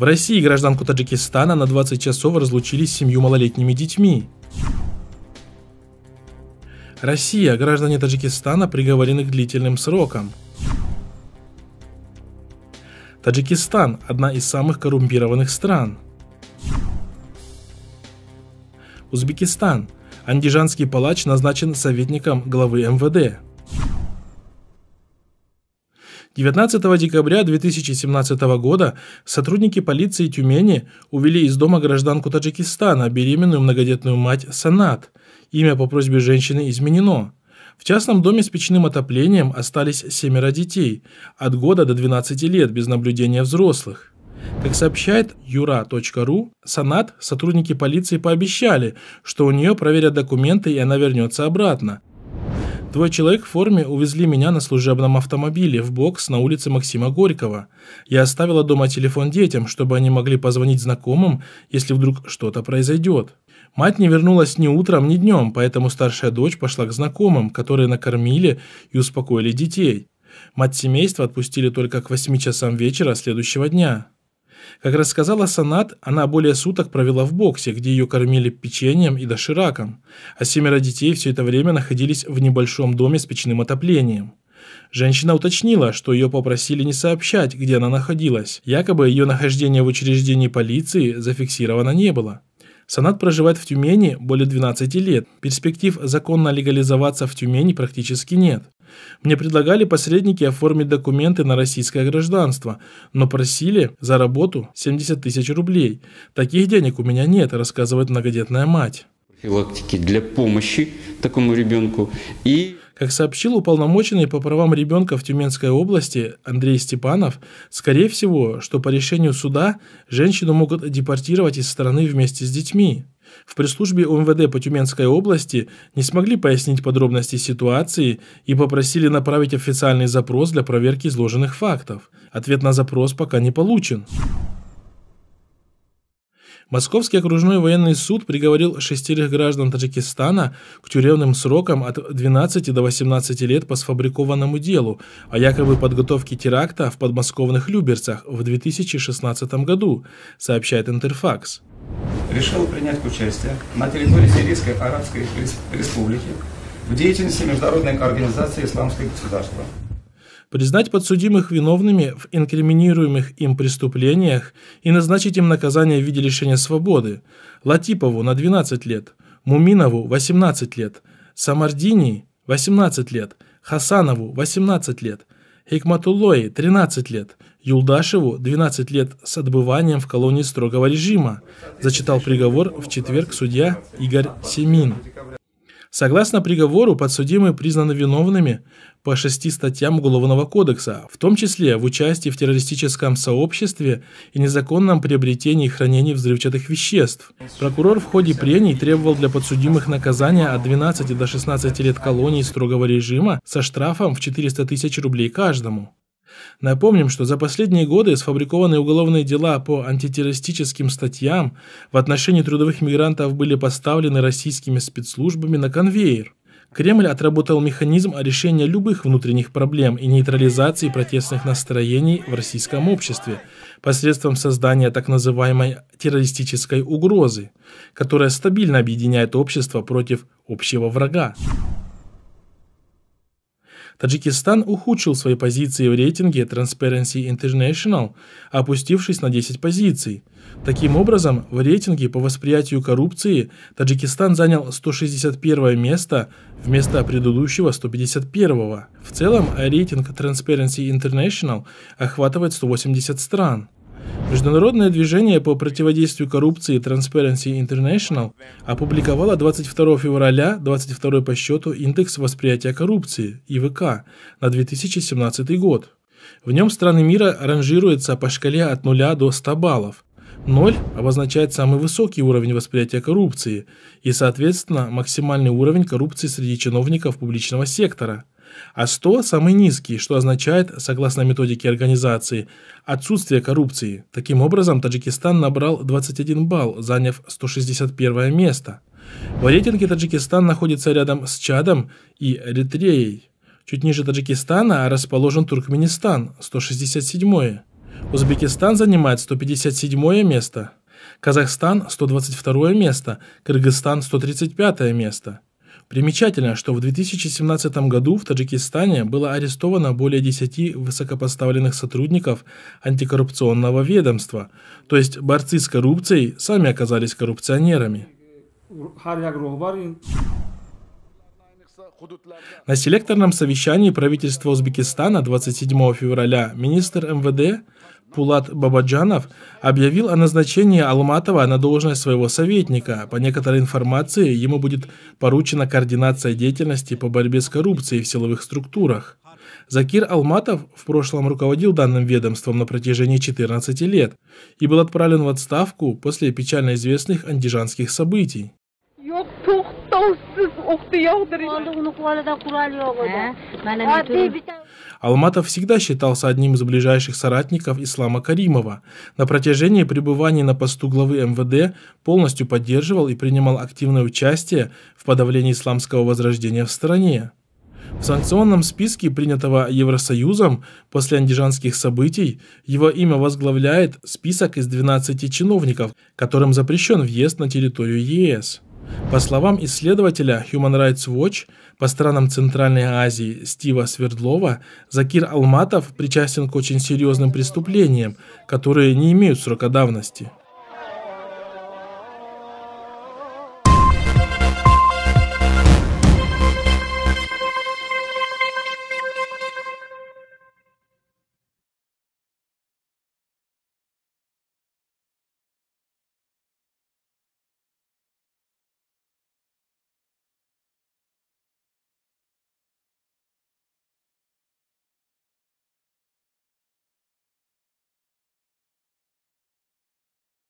В России гражданку Таджикистана на 20 часов разлучили с семью малолетними детьми. Россия, граждане Таджикистана приговорены к длительным срокам. Таджикистан – одна из самых коррумпированных стран. Узбекистан. Андижанский палач назначен советником главы МВД. 19 декабря 2017 года сотрудники полиции Тюмени увели из дома гражданку Таджикистана, беременную многодетную мать Санат. Имя по просьбе женщины изменено. В частном доме с печным отоплением остались семеро детей, от года до 12 лет, без наблюдения взрослых. Как сообщает yura.ru, Санат сотрудники полиции пообещали, что у нее проверят документы и она вернется обратно. Двое человек в форме увезли меня на служебном автомобиле в бокс на улице Максима Горького. Я оставила дома телефон детям, чтобы они могли позвонить знакомым, если вдруг что-то произойдет. Мать не вернулась ни утром, ни днем, поэтому старшая дочь пошла к знакомым, которые накормили и успокоили детей. Мать семейства отпустили только к 8 часам вечера следующего дня. Как рассказала Санат, она более суток провела в боксе, где ее кормили печеньем и дошираком, а семеро детей все это время находились в небольшом доме с печным отоплением. Женщина уточнила, что ее попросили не сообщать, где она находилась. Якобы ее нахождение в учреждении полиции зафиксировано не было. Санат проживает в Тюмени более 12 лет. Перспектив законно легализоваться в Тюмени практически нет. Мне предлагали посредники оформить документы на российское гражданство, но просили за работу 70 тысяч рублей. Таких денег у меня нет, рассказывает многодетная мать профилактики для помощи такому ребенку. И как сообщил уполномоченный по правам ребенка в Тюменской области Андрей Степанов, скорее всего, что по решению суда женщину могут депортировать из страны вместе с детьми. В пресс-службе УМВД по Тюменской области не смогли пояснить подробности ситуации и попросили направить официальный запрос для проверки изложенных фактов. Ответ на запрос пока не получен. Московский окружной военный суд приговорил шестерых граждан Таджикистана к тюремным срокам от 12 до 18 лет по сфабрикованному делу о якобы подготовке теракта в подмосковных Люберцах в 2016 году, сообщает Интерфакс. Решил принять участие на территории Сирийской Арабской Республики в деятельности Международной организации Исламского государства признать подсудимых виновными в инкриминируемых им преступлениях и назначить им наказание в виде лишения свободы Латипову на 12 лет, Муминову 18 лет, Самардини 18 лет, Хасанову 18 лет, Хикматуллои 13 лет, Юлдашеву 12 лет с отбыванием в колонии строгого режима, зачитал приговор в четверг судья Игорь Семин. Согласно приговору, подсудимые признаны виновными по шести статьям Уголовного кодекса, в том числе в участии в террористическом сообществе и незаконном приобретении и хранении взрывчатых веществ. Прокурор в ходе прений требовал для подсудимых наказания от 12 до 16 лет колонии строгого режима со штрафом в 400 тысяч рублей каждому. Напомним, что за последние годы сфабрикованные уголовные дела по антитеррористическим статьям в отношении трудовых мигрантов были поставлены российскими спецслужбами на конвейер. Кремль отработал механизм решения любых внутренних проблем и нейтрализации протестных настроений в российском обществе посредством создания так называемой террористической угрозы, которая стабильно объединяет общество против общего врага. Таджикистан ухудшил свои позиции в рейтинге Transparency International, опустившись на 10 позиций. Таким образом, в рейтинге по восприятию коррупции Таджикистан занял 161 место вместо предыдущего 151. -го. В целом, рейтинг Transparency International охватывает 180 стран. Международное движение по противодействию коррупции Transparency International опубликовало 22 февраля 22 по счету индекс восприятия коррупции ИВК на 2017 год. В нем страны мира ранжируются по шкале от 0 до 100 баллов. 0 обозначает самый высокий уровень восприятия коррупции и, соответственно, максимальный уровень коррупции среди чиновников публичного сектора – а 100 – самый низкий, что означает, согласно методике организации, отсутствие коррупции. Таким образом, Таджикистан набрал 21 балл, заняв 161 место. В рейтинге Таджикистан находится рядом с Чадом и Эритреей. Чуть ниже Таджикистана расположен Туркменистан – 167 е Узбекистан занимает 157 место. Казахстан – 122 место, Кыргызстан – 135 место – Примечательно, что в 2017 году в Таджикистане было арестовано более 10 высокопоставленных сотрудников антикоррупционного ведомства, то есть борцы с коррупцией сами оказались коррупционерами. На селекторном совещании правительства Узбекистана 27 февраля министр МВД Пулат Бабаджанов объявил о назначении Алматова на должность своего советника. По некоторой информации, ему будет поручена координация деятельности по борьбе с коррупцией в силовых структурах. Закир Алматов в прошлом руководил данным ведомством на протяжении 14 лет и был отправлен в отставку после печально известных андижанских событий. Ну, ну, э? а, Алматов всегда считался одним из ближайших соратников Ислама Каримова. На протяжении пребывания на посту главы МВД полностью поддерживал и принимал активное участие в подавлении исламского возрождения в стране. В санкционном списке, принятого Евросоюзом после андижанских событий, его имя возглавляет список из 12 чиновников, которым запрещен въезд на территорию ЕС. По словам исследователя Human Rights Watch по странам Центральной Азии Стива Свердлова, Закир Алматов причастен к очень серьезным преступлениям, которые не имеют срока давности –